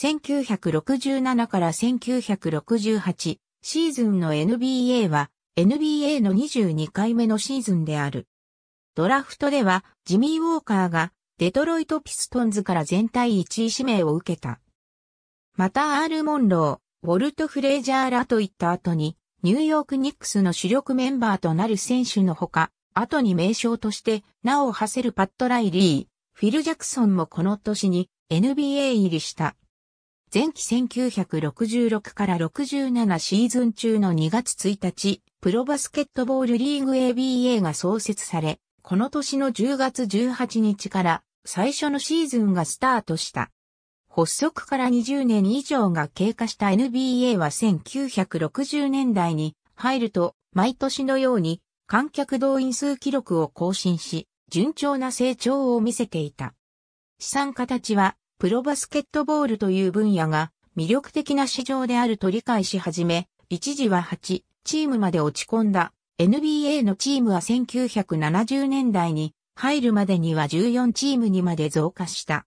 1967から1968シーズンの NBA は NBA の22回目のシーズンである。ドラフトではジミー・ウォーカーがデトロイト・ピストンズから全体1位指名を受けた。またアール・モンロー、ウォルト・フレージャーらといった後にニューヨーク・ニックスの主力メンバーとなる選手のほか、後に名称として名を馳せるパット・ライリー、フィル・ジャクソンもこの年に NBA 入りした。前期1966から67シーズン中の2月1日、プロバスケットボールリーグ ABA が創設され、この年の10月18日から最初のシーズンがスタートした。発足から20年以上が経過した NBA は1960年代に入ると毎年のように観客動員数記録を更新し、順調な成長を見せていた。資産形はプロバスケットボールという分野が魅力的な市場であると理解し始め、一時は8チームまで落ち込んだ NBA のチームは1970年代に入るまでには14チームにまで増加した。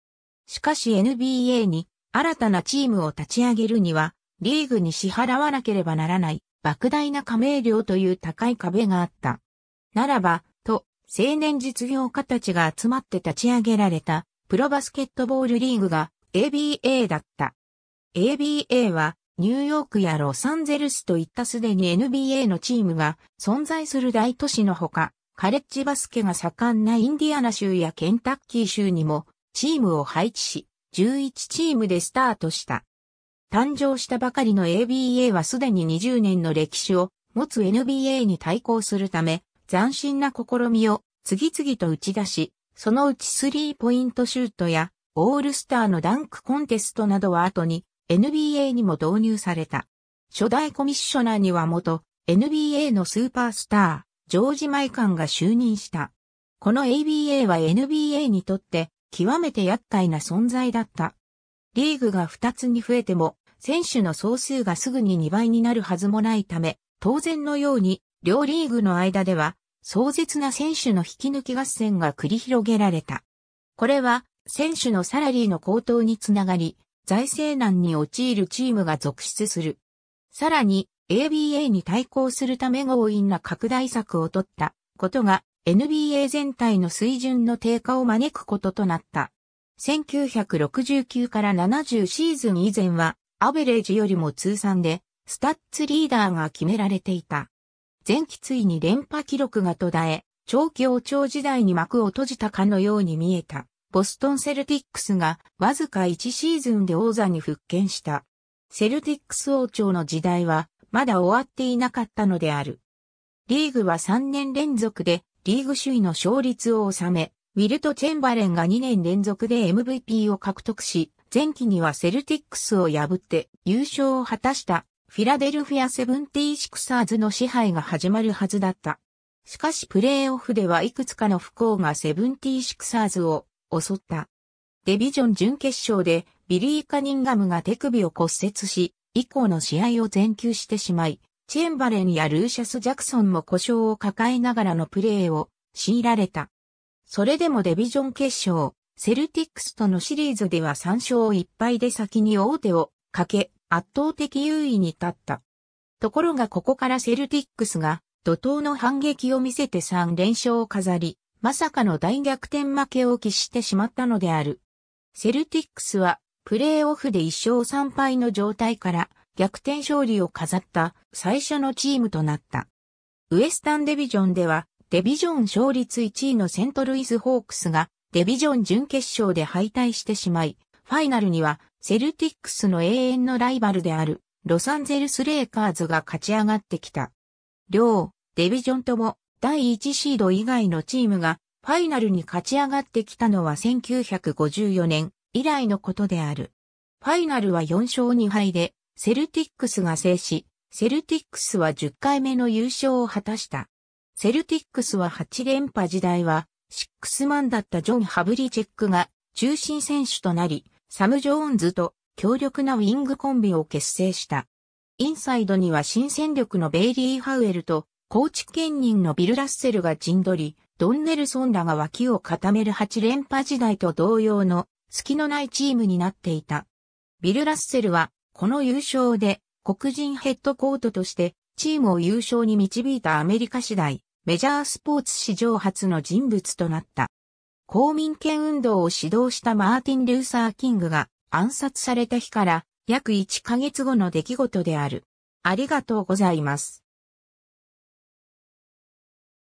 しかし NBA に新たなチームを立ち上げるには、リーグに支払わなければならない、莫大な加盟料という高い壁があった。ならば、と、青年実業家たちが集まって立ち上げられた、プロバスケットボールリーグが ABA だった。ABA はニューヨークやロサンゼルスといったすでに NBA のチームが存在する大都市のほか、カレッジバスケが盛んなインディアナ州やケンタッキー州にもチームを配置し、11チームでスタートした。誕生したばかりの ABA はすでに20年の歴史を持つ NBA に対抗するため、斬新な試みを次々と打ち出し、そのうちスリーポイントシュートやオールスターのダンクコンテストなどは後に NBA にも導入された。初代コミッショナーには元 NBA のスーパースター、ジョージ・マイカンが就任した。この ABA は NBA にとって極めて厄介な存在だった。リーグが2つに増えても選手の総数がすぐに2倍になるはずもないため、当然のように両リーグの間では壮絶な選手の引き抜き合戦が繰り広げられた。これは、選手のサラリーの高騰につながり、財政難に陥るチームが続出する。さらに、ABA に対抗するため強引な拡大策を取ったことが NBA 全体の水準の低下を招くこととなった。1969から70シーズン以前はアベレージよりも通算でスタッツリーダーが決められていた。前期ついに連覇記録が途絶え、長期王朝時代に幕を閉じたかのように見えた、ボストンセルティックスがわずか1シーズンで王座に復権した。セルティックス王朝の時代はまだ終わっていなかったのである。リーグは3年連続でリーグ首位の勝率を収め、ウィルト・チェンバレンが2年連続で MVP を獲得し、前期にはセルティックスを破って優勝を果たしたフィラデルフィアセブンティーシクサーズの支配が始まるはずだった。しかしプレーオフではいくつかの不幸がセブンティーシクサーズを襲った。デビジョン準決勝でビリー・カニンガムが手首を骨折し、以降の試合を全休してしまい、チェンバレンやルーシャス・ジャクソンも故障を抱えながらのプレーを強いられた。それでもデビジョン決勝、セルティックスとのシリーズでは3勝1敗で先に王手をかけ、圧倒的優位に立った。ところがここからセルティックスが怒涛の反撃を見せて3連勝を飾り、まさかの大逆転負けを喫してしまったのである。セルティックスはプレーオフで1勝3敗の状態から逆転勝利を飾った最初のチームとなった。ウエスタンデビジョンではデビジョン勝率1位のセントルイスホークスがデビジョン準決勝で敗退してしまい、ファイナルにはセルティックスの永遠のライバルである、ロサンゼルスレイカーズが勝ち上がってきた。両、デビジョンとも、第1シード以外のチームが、ファイナルに勝ち上がってきたのは1954年以来のことである。ファイナルは4勝2敗で、セルティックスが制し、セルティックスは10回目の優勝を果たした。セルティックスは8連覇時代は、シックスマンだったジョン・ハブリチェックが中心選手となり、サム・ジョーンズと強力なウィングコンビを結成した。インサイドには新戦力のベイリー・ハウエルと、高知県人のビル・ラッセルが陣取り、ドンネルソンらが脇を固める8連覇時代と同様の隙のないチームになっていた。ビル・ラッセルは、この優勝で黒人ヘッドコートとしてチームを優勝に導いたアメリカ次第、メジャースポーツ史上初の人物となった。公民権運動を指導したマーティン・ルーサー・キングが暗殺された日から約1ヶ月後の出来事である。ありがとうございます。